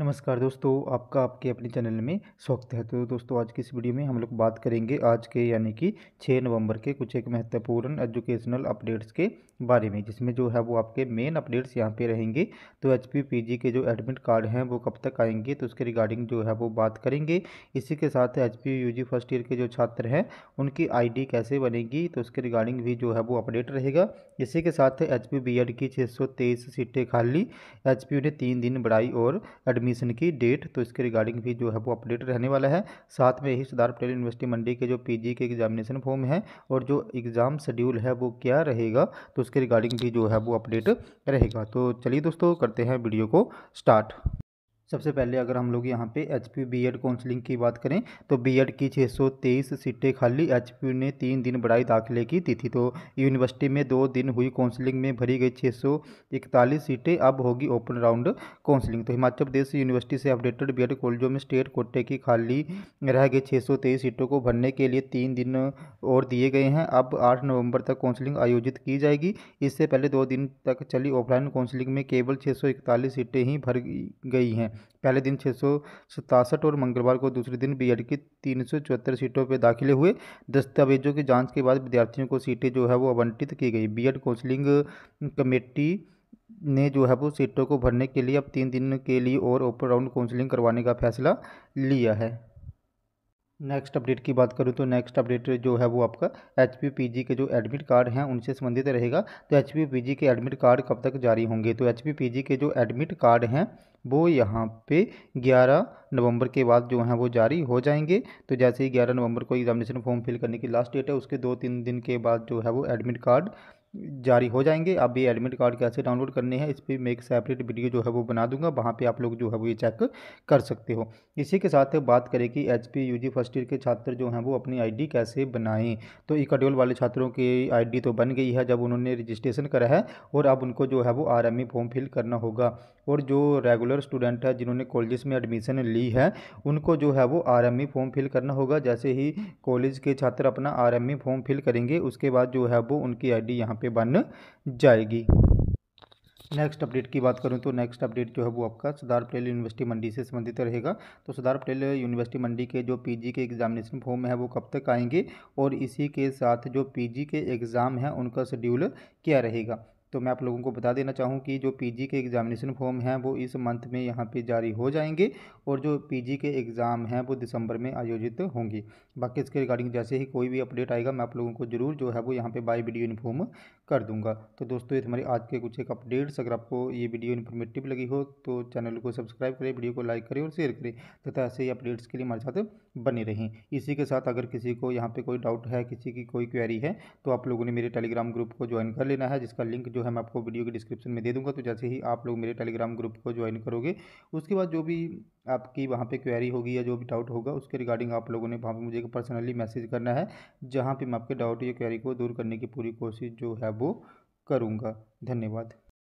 नमस्कार दोस्तों आपका आपके अपने चैनल में स्वागत है तो दोस्तों आज की इस वीडियो में हम लोग बात करेंगे आज के यानी कि 6 नवंबर के कुछ एक महत्वपूर्ण एजुकेशनल अपडेट्स के बारे में जिसमें जो है वो आपके मेन अपडेट्स यहाँ पे रहेंगे तो एच पी के जो एडमिट कार्ड हैं वो कब तक आएंगे तो उसके रिगार्डिंग जो है वो बात करेंगे इसी के साथ एच पी फर्स्ट ईयर के जो छात्र हैं उनकी आई कैसे बनेगी तो उसके रिगार्डिंग भी जो है वो अपडेट रहेगा इसी के साथ एच पी की छः सीटें खाली एच ने तीन दिन बढ़ाई और एडमिट एडमिशन की डेट तो इसके रिगार्डिंग भी जो है वो अपडेट रहने वाला है साथ में ही सरदार पटेल यूनिवर्सिटी मंडी के जो पीजी के एग्जामिनेशन फॉर्म है और जो एग्ज़ाम शेड्यूल है वो क्या रहेगा तो उसके रिगार्डिंग भी जो है वो अपडेट रहेगा तो चलिए दोस्तों करते हैं वीडियो को स्टार्ट सबसे पहले अगर हम लोग यहाँ पे H P B Ed counselling की बात करें तो बी एड की 623 सीटें खाली एच पी ने तीन दिन बढ़ाई दाखिले की तिथि तो यूनिवर्सिटी में दो दिन हुई काउंसलिंग में भरी गई 641 सीटें अब होगी ओपन राउंड काउंसलिंग तो हिमाचल प्रदेश यूनिवर्सिटी से अपडेटेड बी एड कॉलेजों में स्टेट कोटे की खाली रह गई तेईस सीटों को भरने के लिए तीन दिन और दिए गए हैं अब आठ नवम्बर तक काउंसलिंग आयोजित की जाएगी इससे पहले दो दिन तक चली ऑफलाइन काउंसलिंग में केवल छः सीटें ही भर गई हैं पहले दिन छः सौ सतासठ और मंगलवार को दूसरे दिन बीएड की तीन सौ चौहत्तर सीटों पर दाखिले हुए दस्तावेजों की जांच के बाद विद्यार्थियों को सीटें जो है वो आवंटित की गई बीएड काउंसलिंग कमेटी ने जो है वो सीटों को भरने के लिए अब तीन दिन के लिए और ओपन राउंड काउंसलिंग करवाने का फैसला लिया है नेक्स्ट अपडेट की बात करूँ तो नेक्स्ट अपडेट जो है वो आपका एच पी के जो एडमिट कार्ड हैं उनसे संबंधित रहेगा तो एच पी के एडमिट कार्ड कब तक जारी होंगे तो एच पी के जो एडमिट कार्ड हैं वो यहाँ पे 11 नवंबर के बाद जो हैं वो जारी हो जाएंगे तो जैसे ही 11 नवंबर को एग्जामिनेशन फॉर्म फिल करने की लास्ट डेट है उसके दो तीन दिन के बाद जो है वो एडमिट कार्ड जारी हो जाएंगे आप ये एडमिट कार्ड कैसे डाउनलोड करने हैं इस पर मैं एक सेपरेट वीडियो जो है वो बना दूंगा वहाँ पे आप लोग जो है वो ये चेक कर सकते हो इसी के साथ बात करें कि H P U G first year के छात्र जो हैं वो अपनी आईडी कैसे बनाएं तो इकड्योल वाले छात्रों की आईडी तो बन गई है जब उन्होंने रजिस्ट्रेशन करा है और अब उनको जो है वो R M E form fill करना होगा और जो रेगुलर स्टूडेंट है जिन्होंने कॉलेज में एडमिशन ली है उनको जो है वो R M E form fill करना होगा जैसे ही कॉलेज के छात्र अपना R M E form fill करेंगे उसके बाद जो है वो उनकी आई डी यहाँ पर पे बन जाएगी नेक्स्ट अपडेट की बात करूं तो नेक्स्ट अपडेट जो है वो आपका सरदार पटेल यूनिवर्सिटी मंडी से संबंधित रहेगा तो सरदार पटेल यूनिवर्सिटी मंडी के जो पीजी के एग्जामिनेशन फॉर्म है वो कब तक आएंगे और इसी के साथ जो पीजी के एग्ज़ाम हैं उनका शेड्यूल क्या रहेगा तो मैं आप लोगों को बता देना चाहूँ कि जो पीजी के एग्ज़ामिनेशन फॉर्म हैं वो इस मंथ में यहाँ पे जारी हो जाएंगे और जो पीजी के एग्ज़ाम हैं वो दिसंबर में आयोजित होंगे बाकी इसके रिगार्डिंग जैसे ही कोई भी अपडेट आएगा मैं आप लोगों को ज़रूर जो है वो यहाँ पे बाय वीडियो इन्फॉर्म कर दूंगा तो दोस्तों ये हमारे आज के कुछ एक अपडेट्स अगर आपको ये वीडियो इन्फॉर्मेटिव लगी हो तो चैनल को सब्सक्राइब करें वीडियो को लाइक करें और शेयर करें तथा ऐसे ही अपडेट्स के लिए हमारे साथ बने रहें इसी के साथ अगर किसी को यहाँ पर कोई डाउट है किसी की कोई क्वेरी है तो आप लोगों ने मेरे टेलीग्राम ग्रुप को ज्वाइन कर लेना है जिसका लिंक जो है मैं आपको वीडियो के डिस्क्रिप्शन में दे दूँगा तो जैसे ही आप लोग मेरे टेलीग्राम ग्रुप को ज्वाइन करोगे उसके बाद जो भी आपकी वहाँ पे क्वेरी होगी या जो भी डाउट होगा उसके रिगार्डिंग आप लोगों ने वहाँ पर मुझे पर्सनली मैसेज करना है जहाँ पर मैं आपके डाउट या क्वेरी को दूर करने की पूरी कोशिश जो है वो करूँगा धन्यवाद